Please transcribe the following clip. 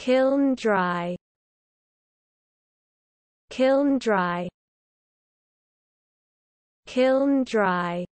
Kiln dry Kiln dry Kiln dry